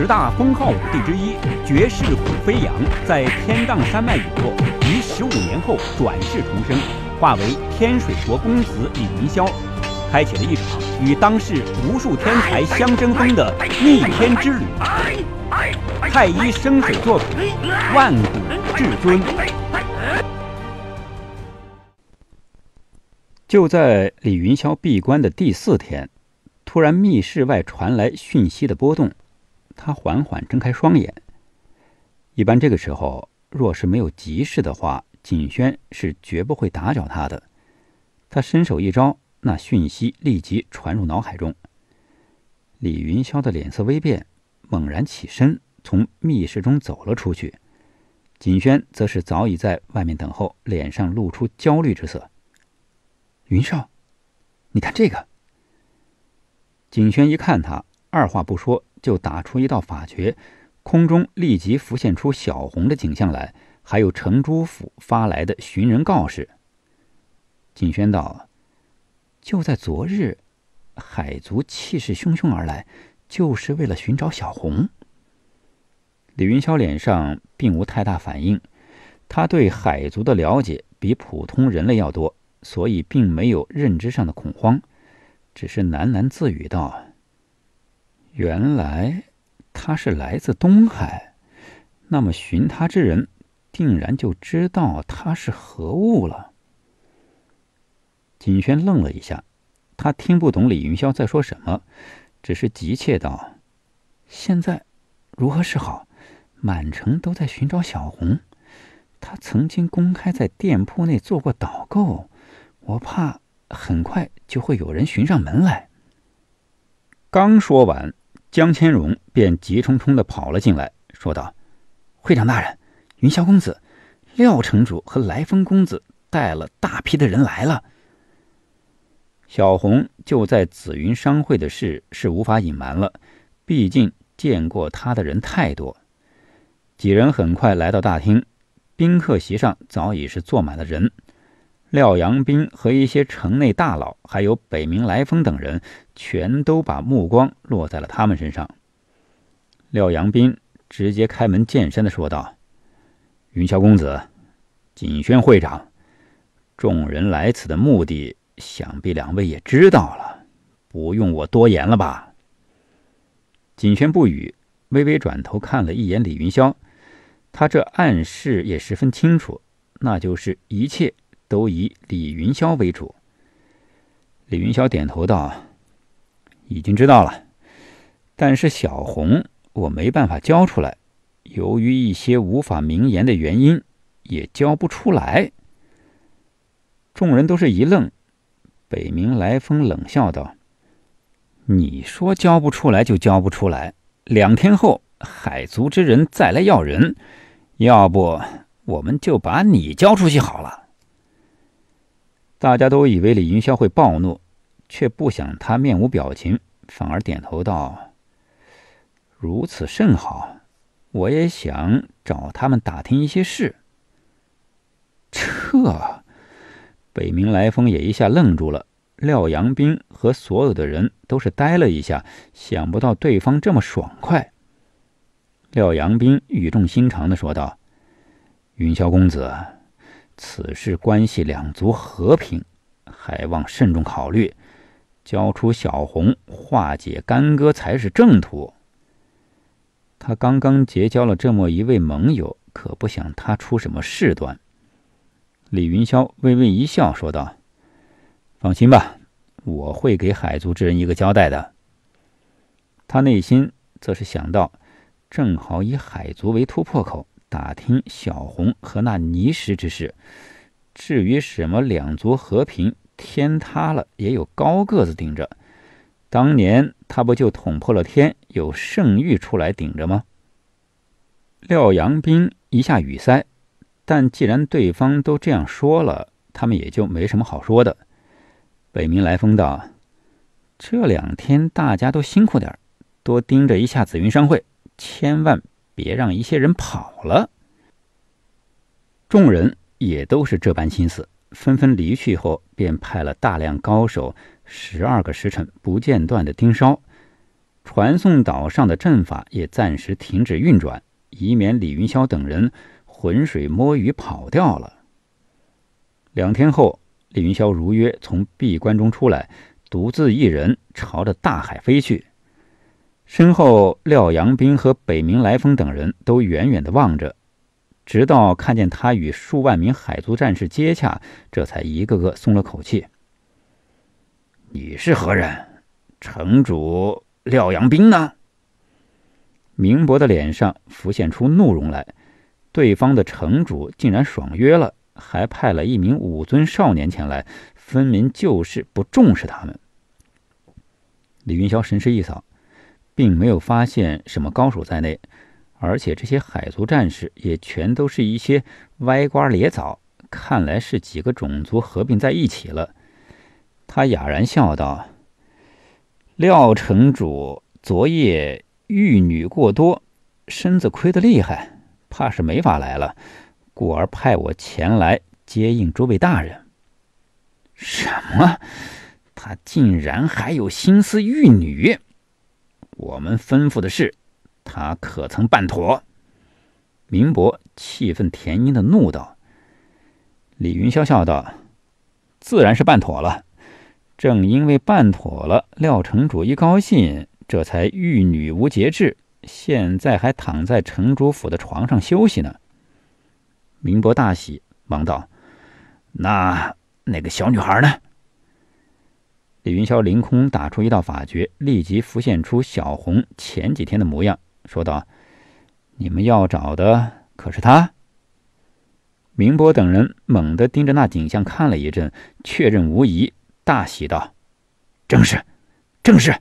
十大封号武帝之一，绝世虎飞扬在天荡山脉陨落，于十五年后转世重生，化为天水国公子李云霄，开启了一场与当世无数天才相争锋的逆天之旅。太医生水作品《万古至尊》。就在李云霄闭关的第四天，突然密室外传来讯息的波动。他缓缓睁开双眼。一般这个时候，若是没有急事的话，景轩是绝不会打搅他的。他伸手一招，那讯息立即传入脑海中。李云霄的脸色微变，猛然起身，从密室中走了出去。景轩则是早已在外面等候，脸上露出焦虑之色。云少，你看这个。景轩一看他，二话不说。就打出一道法诀，空中立即浮现出小红的景象来，还有城主府发来的寻人告示。锦轩道：“就在昨日，海族气势汹汹而来，就是为了寻找小红。”李云霄脸上并无太大反应，他对海族的了解比普通人类要多，所以并没有认知上的恐慌，只是喃喃自语道。原来他是来自东海，那么寻他之人定然就知道他是何物了。景轩愣了一下，他听不懂李云霄在说什么，只是急切道：“现在如何是好？满城都在寻找小红，她曾经公开在店铺内做过导购，我怕很快就会有人寻上门来。”刚说完。江千荣便急冲冲地跑了进来，说道：“会长大人，云霄公子、廖城主和来风公子带了大批的人来了。”小红就在紫云商会的事是无法隐瞒了，毕竟见过他的人太多。几人很快来到大厅，宾客席上早已是坐满了人。廖阳斌和一些城内大佬，还有北冥来风等人。全都把目光落在了他们身上。廖阳斌直接开门见山的说道：“云霄公子，锦轩会长，众人来此的目的，想必两位也知道了，不用我多言了吧？”锦轩不语，微微转头看了一眼李云霄，他这暗示也十分清楚，那就是一切都以李云霄为主。李云霄点头道。已经知道了，但是小红我没办法交出来，由于一些无法明言的原因，也交不出来。众人都是一愣，北冥来风冷笑道：“你说交不出来就交不出来，两天后海族之人再来要人，要不我们就把你交出去好了。”大家都以为李云霄会暴怒。却不想他面无表情，反而点头道：“如此甚好，我也想找他们打听一些事。”这北冥来风也一下愣住了，廖阳兵和所有的人都是呆了一下，想不到对方这么爽快。廖阳兵语重心长的说道：“云霄公子，此事关系两族和平，还望慎重考虑。”交出小红，化解干戈才是正途。他刚刚结交了这么一位盟友，可不想他出什么事端。李云霄微微一笑，说道：“放心吧，我会给海族之人一个交代的。”他内心则是想到，正好以海族为突破口，打听小红和那泥石之事。至于什么两族和平。天塌了也有高个子顶着，当年他不就捅破了天，有圣域出来顶着吗？廖阳兵一下语塞，但既然对方都这样说了，他们也就没什么好说的。北冥来风道：“这两天大家都辛苦点多盯着一下紫云商会，千万别让一些人跑了。”众人也都是这般心思。纷纷离去后，便派了大量高手，十二个时辰不间断的盯梢。传送岛上的阵法也暂时停止运转，以免李云霄等人浑水摸鱼跑掉了。两天后，李云霄如约从闭关中出来，独自一人朝着大海飞去，身后廖阳兵和北冥来风等人都远远的望着。直到看见他与数万名海族战士接洽，这才一个个松了口气。你是何人？城主廖阳兵呢？明博的脸上浮现出怒容来，对方的城主竟然爽约了，还派了一名武尊少年前来，分明就是不重视他们。李云霄神识一扫，并没有发现什么高手在内。而且这些海族战士也全都是一些歪瓜裂枣，看来是几个种族合并在一起了。他哑然笑道：“廖城主昨夜玉女过多，身子亏得厉害，怕是没法来了，故而派我前来接应诸位大人。”什么？他竟然还有心思玉女？我们吩咐的是。他可曾办妥？明博气愤填膺的怒道。李云霄笑道：“自然是办妥了。正因为办妥了，廖城主一高兴，这才玉女无节制，现在还躺在城主府的床上休息呢。”明博大喜，忙道：“那那个小女孩呢？”李云霄凌空打出一道法诀，立即浮现出小红前几天的模样。说道：“你们要找的可是他？”明波等人猛地盯着那景象看了一阵，确认无疑，大喜道：“正是，正是！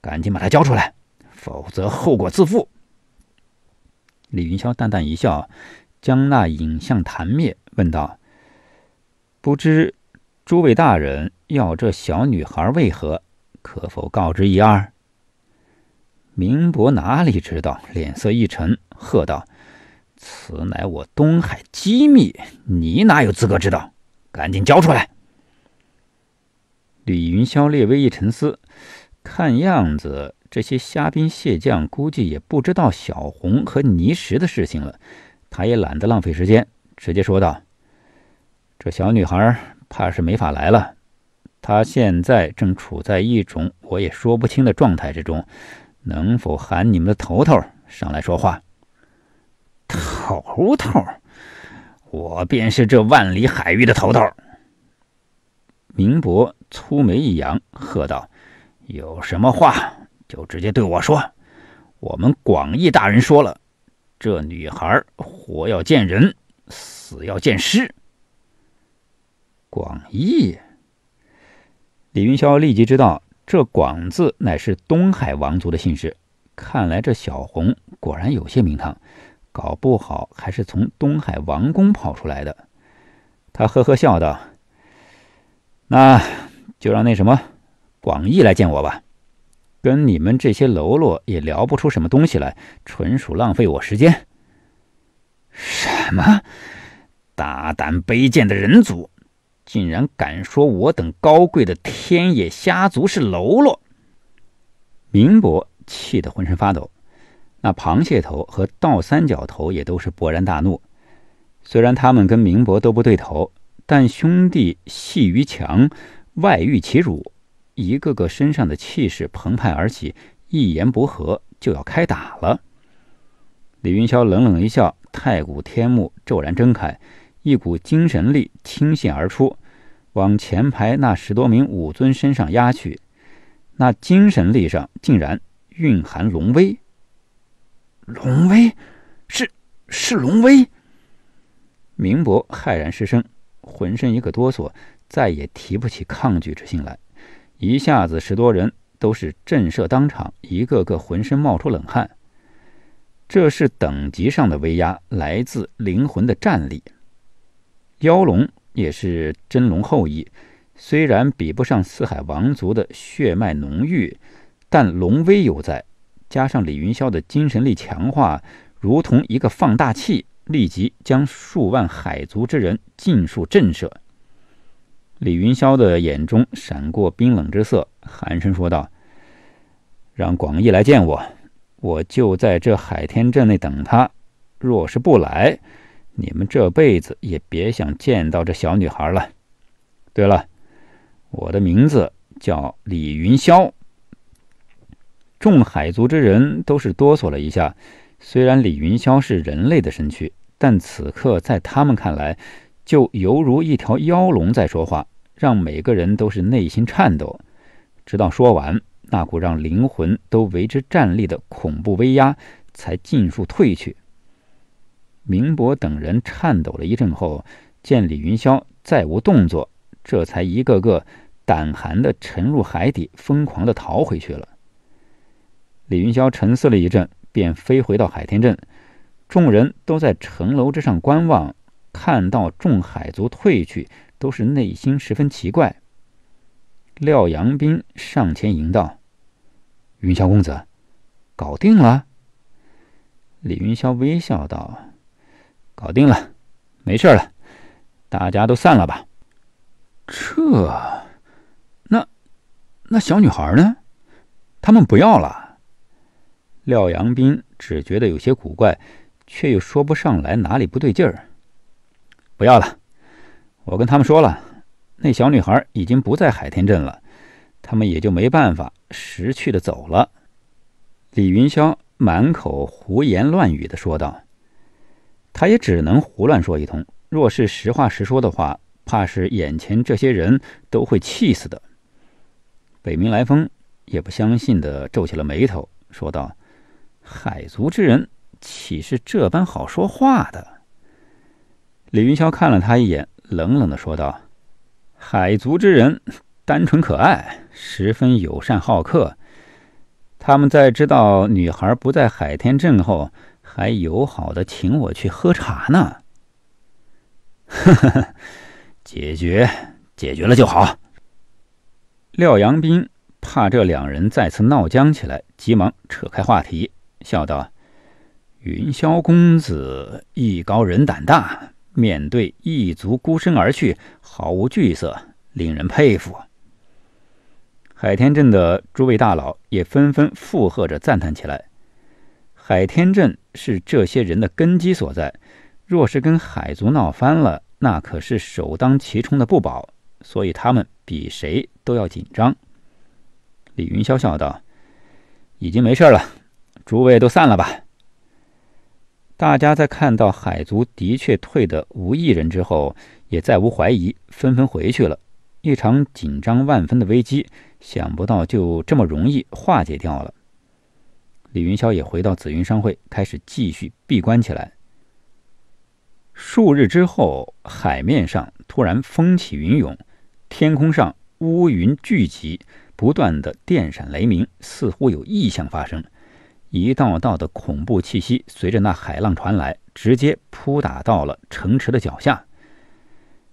赶紧把他交出来，否则后果自负。”李云霄淡淡一笑，将那影像弹灭，问道：“不知诸位大人要这小女孩为何？可否告知一二？”明博哪里知道？脸色一沉，喝道：“此乃我东海机密，你哪有资格知道？赶紧交出来！”李云霄略微一沉思，看样子这些虾兵蟹将估计也不知道小红和泥石的事情了。他也懒得浪费时间，直接说道：“这小女孩怕是没法来了。她现在正处在一种我也说不清的状态之中。”能否喊你们的头头上来说话？头头，我便是这万里海域的头头。明博粗眉一扬，喝道：“有什么话就直接对我说。我们广义大人说了，这女孩活要见人，死要见尸。”广义，李云霄立即知道。这广字乃是东海王族的姓氏，看来这小红果然有些名堂，搞不好还是从东海王宫跑出来的。他呵呵笑道：“那就让那什么广义来见我吧，跟你们这些喽啰也聊不出什么东西来，纯属浪费我时间。”什么？大胆卑贱的人族！竟然敢说我等高贵的天野虾族是喽啰！明博气得浑身发抖，那螃蟹头和倒三角头也都是勃然大怒。虽然他们跟明博都不对头，但兄弟阋于墙，外御其辱，一个个身上的气势澎湃而起，一言不合就要开打了。李云霄冷冷一笑，太古天目骤然睁开。一股精神力倾泻而出，往前排那十多名武尊身上压去。那精神力上竟然蕴含龙威。龙威，是是龙威。明博骇然失声，浑身一个哆嗦，再也提不起抗拒之心来。一下子，十多人都是震慑当场，一个个浑身冒出冷汗。这是等级上的威压，来自灵魂的战力。妖龙也是真龙后裔，虽然比不上四海王族的血脉浓郁，但龙威犹在。加上李云霄的精神力强化，如同一个放大器，立即将数万海族之人尽数震慑。李云霄的眼中闪过冰冷之色，寒声说道：“让广义来见我，我就在这海天镇内等他。若是不来，”你们这辈子也别想见到这小女孩了。对了，我的名字叫李云霄。众海族之人都是哆嗦了一下。虽然李云霄是人类的身躯，但此刻在他们看来，就犹如一条妖龙在说话，让每个人都是内心颤抖。直到说完，那股让灵魂都为之颤栗的恐怖威压才尽数退去。明博等人颤抖了一阵后，见李云霄再无动作，这才一个个胆寒的沉入海底，疯狂的逃回去了。李云霄沉思了一阵，便飞回到海天镇。众人都在城楼之上观望，看到众海族退去，都是内心十分奇怪。廖阳斌上前迎道：“云霄公子，搞定了。”李云霄微笑道。搞定了，没事了，大家都散了吧。这……那……那小女孩呢？他们不要了。廖阳斌只觉得有些古怪，却又说不上来哪里不对劲儿。不要了，我跟他们说了，那小女孩已经不在海天镇了，他们也就没办法识趣的走了。李云霄满口胡言乱语的说道。他也只能胡乱说一通。若是实话实说的话，怕是眼前这些人都会气死的。北冥来风也不相信的皱起了眉头，说道：“海族之人岂是这般好说话的？”李云霄看了他一眼，冷冷的说道：“海族之人单纯可爱，十分友善好客。他们在知道女孩不在海天镇后。”还友好的请我去喝茶呢，呵呵呵，解决解决了就好。廖阳斌怕这两人再次闹僵起来，急忙扯开话题，笑道：“云霄公子艺高人胆大，面对异族孤身而去，毫无惧色，令人佩服。”海天镇的诸位大佬也纷纷附和着赞叹起来。海天镇是这些人的根基所在，若是跟海族闹翻了，那可是首当其冲的不保，所以他们比谁都要紧张。李云霄笑道：“已经没事了，诸位都散了吧。”大家在看到海族的确退得无一人之后，也再无怀疑，纷纷回去了。一场紧张万分的危机，想不到就这么容易化解掉了。李云霄也回到紫云商会，开始继续闭关起来。数日之后，海面上突然风起云涌，天空上乌云聚集，不断的电闪雷鸣，似乎有异象发生。一道道的恐怖气息随着那海浪传来，直接扑打到了城池的脚下。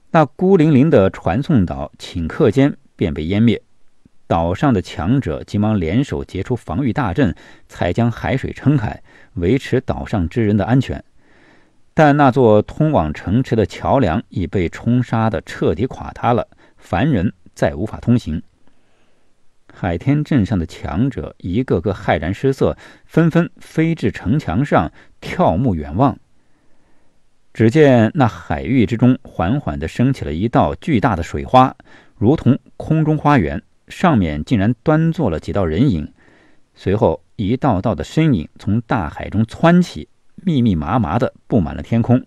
那孤零零的传送岛顷刻间便被湮灭。岛上的强者急忙联手结出防御大阵，才将海水撑开，维持岛上之人的安全。但那座通往城池的桥梁已被冲刷的彻底垮塌了，凡人再无法通行。海天镇上的强者一个个骇然失色，纷纷飞至城墙上，眺目远望。只见那海域之中缓缓地升起了一道巨大的水花，如同空中花园。上面竟然端坐了几道人影，随后一道道的身影从大海中窜起，密密麻麻的布满了天空。